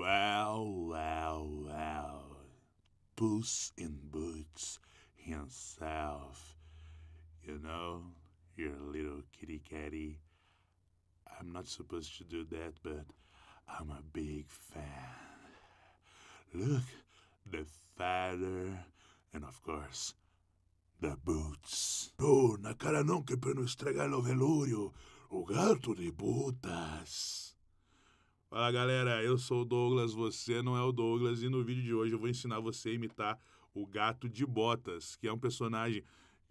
Wow, wow, wow. Boots in Boots himself. You know, you're a little kitty catty. I'm not supposed to do that, but I'm a big fan. Look, the father, and of course, the boots. Oh, na cara non che per noi strega lo velorio, o gato de botas. Fala galera, eu sou o Douglas, você não é o Douglas e no vídeo de hoje eu vou ensinar você a imitar o Gato de Botas, que é um personagem.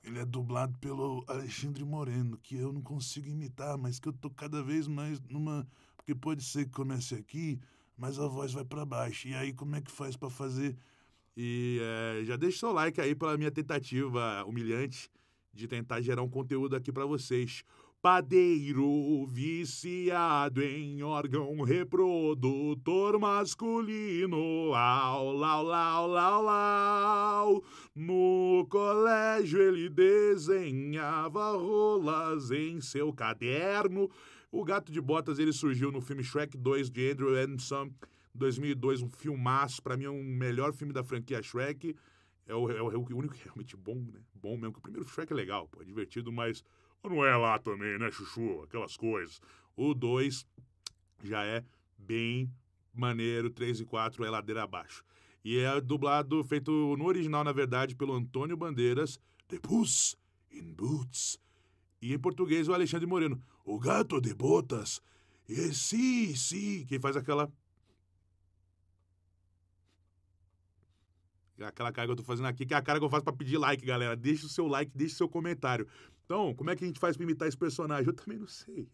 Ele é dublado pelo Alexandre Moreno, que eu não consigo imitar, mas que eu tô cada vez mais numa. Porque pode ser que comece aqui, mas a voz vai para baixo. E aí como é que faz para fazer? E é, já deixa seu like aí pela minha tentativa humilhante de tentar gerar um conteúdo aqui para vocês. Padeiro viciado em órgão reprodutor masculino, au, lau, lau, lau, lau. No colégio ele desenhava rolas em seu caderno. O Gato de Botas ele surgiu no filme Shrek 2 de Andrew Anderson, 2002, um filmaço, para mim é um melhor filme da franquia Shrek. É o, é o, é único realmente bom, né? Bom mesmo, que o primeiro Shrek é legal, pô, é divertido, mas ou não é lá também, né, Chuchu? Aquelas coisas. O 2 já é bem maneiro, 3 e 4 é ladeira abaixo. E é dublado, feito no original, na verdade, pelo Antônio Bandeiras, The Puss in Boots. E em português, o Alexandre Moreno, O Gato de Botas. E sim, sim, que faz aquela. Aquela cara que eu tô fazendo aqui, que é a cara que eu faço para pedir like, galera. Deixa o seu like, deixa o seu comentário. Então, como é que a gente faz para imitar esse personagem? Eu também não sei.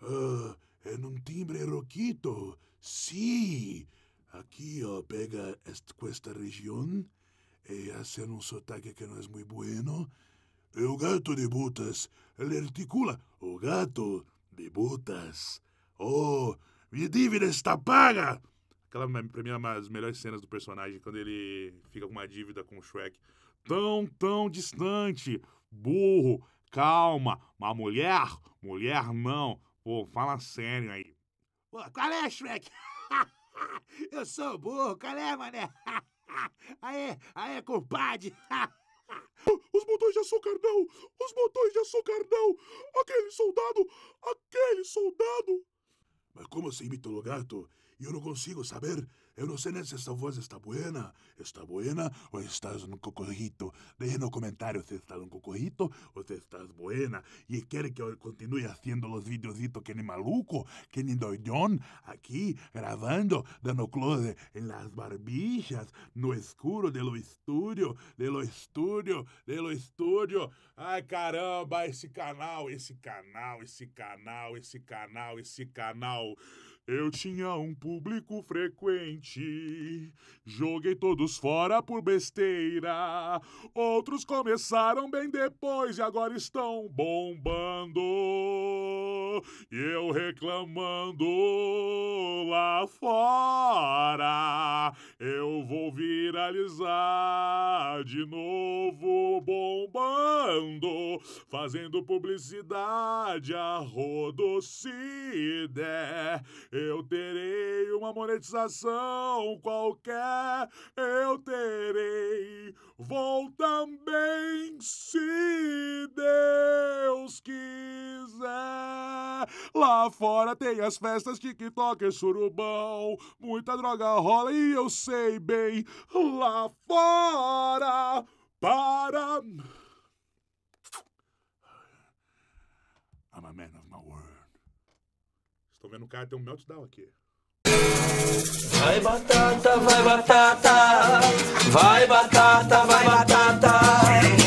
Ah, é num timbre roquito. Sim. Sí. Aqui, ó, pega esta, esta região e hace um sotaque que não é muito bueno. O gato de botas, ele articula. O gato de botas. Oh, minha dívida está paga! Aquela, pra mim, é uma das melhores cenas do personagem, quando ele fica com uma dívida com o Shrek. Tão, tão distante, burro, Calma, uma mulher, mulher não. Pô, fala sério aí. Pô, qual é, Shrek? Eu sou burro, qual é, mané? Aê, aê, compadre! Os botões de açúcar não! Os botões de açúcar não! Aquele soldado! Aquele soldado! ¿Cómo como se imita o gato? Yo no consigo saber. Eu no sé se esta voz está buena. está buena o estás un um cocorrito. Deje los comentarios si estás un um cocorrito o si estás buena. Y e quiere que eu continue haciendo los videositos que ni maluco, que ni aquí aqui, gravando, dando close en las barbillas, no escuro de lo estudio, de lo estudio, de lo estudio. Ay, caramba, ese canal, ese canal, ese canal, ese canal, ese canal. Eu tinha um público frequente, joguei todos fora por besteira. Outros começaram bem depois e agora estão bombando e eu reclamando lá fora. Eu vou viralizar de novo, bombando, fazendo publicidade a rodo se der. Eu terei uma monetização qualquer, eu terei Lá fora tem as festas TikToker surubão. Muita droga rola e eu sei bem. Lá fora para. I'm a man of my word. Estou vendo o cara ter um meltdown aqui. Vai batata, vai batata. Vai batata, vai batata.